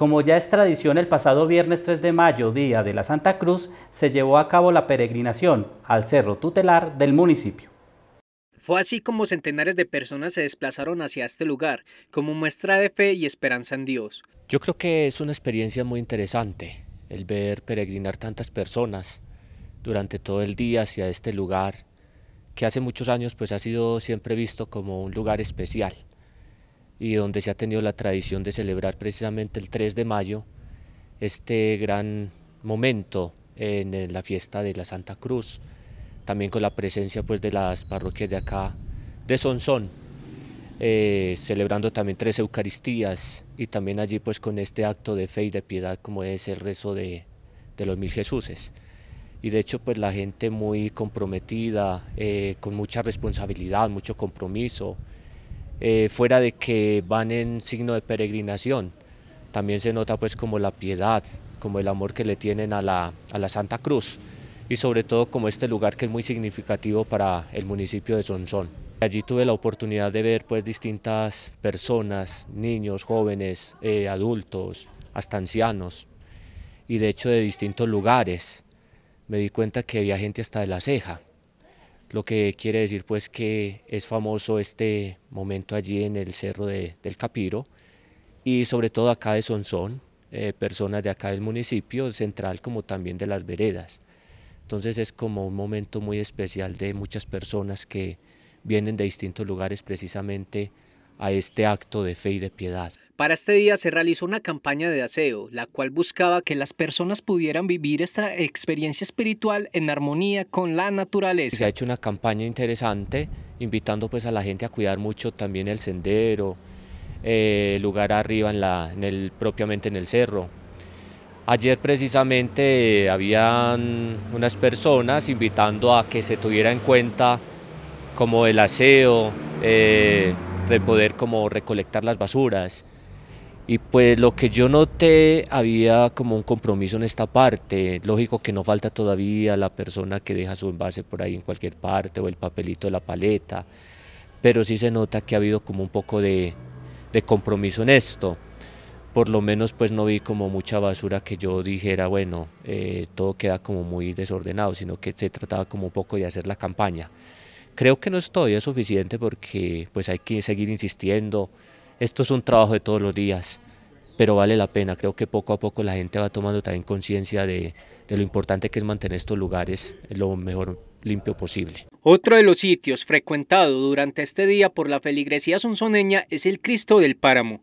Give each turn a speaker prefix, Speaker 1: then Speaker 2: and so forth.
Speaker 1: Como ya es tradición, el pasado viernes 3 de mayo, día de la Santa Cruz, se llevó a cabo la peregrinación al Cerro Tutelar del municipio.
Speaker 2: Fue así como centenares de personas se desplazaron hacia este lugar, como muestra de fe y esperanza en Dios.
Speaker 1: Yo creo que es una experiencia muy interesante, el ver peregrinar tantas personas durante todo el día hacia este lugar, que hace muchos años pues ha sido siempre visto como un lugar especial y donde se ha tenido la tradición de celebrar precisamente el 3 de mayo este gran momento en eh, la fiesta de la Santa Cruz, también con la presencia pues, de las parroquias de acá de Sonsón, eh, celebrando también tres Eucaristías y también allí pues con este acto de fe y de piedad como es el rezo de, los mil Jesuses. Y de hecho pues la gente muy comprometida, eh, con mucha responsabilidad, mucho compromiso, eh, fuera de que van en signo de peregrinación, también se nota pues como la piedad, como el amor que le tienen a la, Santa Cruz y sobre todo como este lugar que es muy significativo para el municipio de Sonsón. Allí tuve la oportunidad de ver pues distintas personas, niños, jóvenes, eh, adultos, hasta ancianos y de hecho de distintos lugares. Me di cuenta que había gente hasta de la ceja lo que quiere decir pues que es famoso este momento allí en el Cerro del Capiro y sobre todo acá de Sonsón, eh, personas de acá del municipio central como también de las veredas. Entonces es como un momento muy especial de muchas personas que vienen de distintos lugares precisamente a este acto de fe y de piedad.
Speaker 2: Para este día se realizó una campaña de aseo, la cual buscaba que las personas pudieran vivir esta experiencia espiritual en armonía con la naturaleza. Se ha hecho
Speaker 1: una campaña
Speaker 2: interesante, invitando pues a la
Speaker 1: gente a cuidar mucho también el sendero, eh, el lugar arriba en, la, en el, propiamente en el cerro. Ayer precisamente habían unas personas invitando a que se tuviera en cuenta como el aseo, eh, de poder como recolectar las basuras. Y pues lo que yo noté, había como un compromiso en esta parte. Lógico que no falta todavía la persona que deja su envase por ahí en cualquier parte o el papelito de la paleta, pero sí se nota que ha habido como un poco de, de compromiso en esto. Por lo menos pues no vi como mucha basura que yo dijera, bueno, eh, todo queda como muy desordenado, sino que se trataba como un poco de hacer la campaña. Creo que no es todavía suficiente porque pues hay que seguir insistiendo. Esto es un trabajo de todos los días, pero vale la pena. Creo que poco a poco la gente va tomando también conciencia de, lo importante que es mantener estos lugares lo mejor limpio posible.
Speaker 2: Otro de los sitios frecuentado durante este día por la feligresía sonsoneña es el Cristo del Páramo,